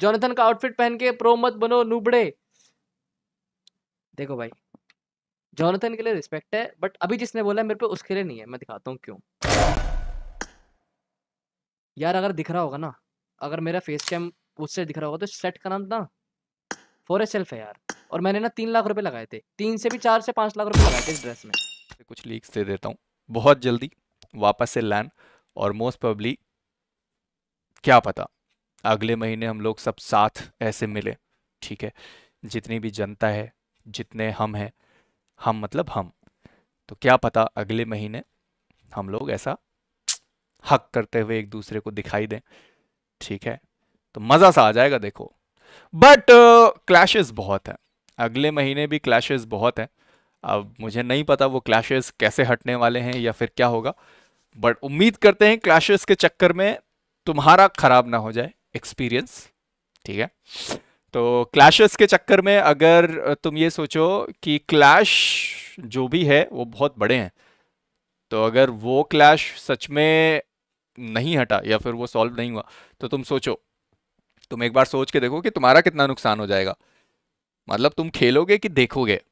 Jonathan का outfit पहन के प्रो मत बनो नूबड़े देखो भाई जोनाथन के लिए रिस्पेक्ट है बट अभी जिसने बोला मेरे पे उसके लिए नहीं है मैं दिखाता हूँ क्यों यार अगर दिख रहा होगा ना अगर मेरा फेस कैम उससे दिख रहा होगा तो सेट का नाम था फॉर सेल्फ है यार और मैंने ना तीन लाख रुपए लगाए थे तीन से भी चार से पांच लाख रुपए लगाए थे इस ड्रेस में कुछ लीक्स दे देता हूँ बहुत जल्दी वापस से लैंड और मोस्ट पब्ली क्या पता अगले महीने हम लोग सब साथ ऐसे मिले ठीक है जितनी भी जनता है जितने हम हैं हम मतलब हम तो क्या पता अगले महीने हम लोग ऐसा हक करते हुए एक दूसरे को दिखाई दें ठीक है तो मज़ा सा आ जाएगा देखो बट क्लैशेस uh, बहुत हैं अगले महीने भी क्लैशेस बहुत हैं अब मुझे नहीं पता वो क्लैशेस कैसे हटने वाले हैं या फिर क्या होगा बट उम्मीद करते हैं क्लासेस के चक्कर में तुम्हारा खराब ना हो जाए एक्सपीरियंस ठीक है तो क्लैशेस के चक्कर में अगर तुम ये सोचो कि क्लैश जो भी है वो बहुत बड़े हैं तो अगर वो क्लैश सच में नहीं हटा या फिर वो सॉल्व नहीं हुआ तो तुम सोचो तुम एक बार सोच के देखो कि तुम्हारा कितना नुकसान हो जाएगा मतलब तुम खेलोगे कि देखोगे